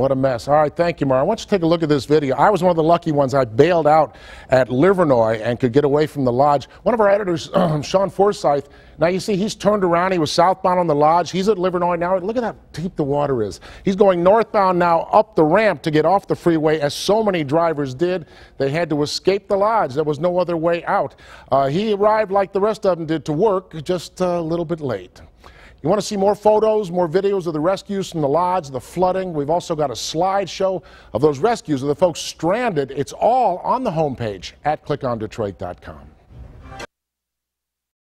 what a mess. All right, thank you, Mara. I want you to take a look at this video. I was one of the lucky ones. I bailed out at Livernois and could get away from the lodge. One of our editors, Sean Forsyth, now you see he's turned around. He was southbound on the lodge. He's at Livernois now. Look at how deep the water is. He's going northbound now up the ramp to get off the freeway, as so many drivers did. They had to escape the lodge. There was no other way out. Uh, he arrived like the rest of them did to work, just a little bit late. You want to see more photos, more videos of the rescues from the lodge, the flooding. We've also got a slideshow of those rescues of the folks stranded. It's all on the homepage at clickondetroit.com.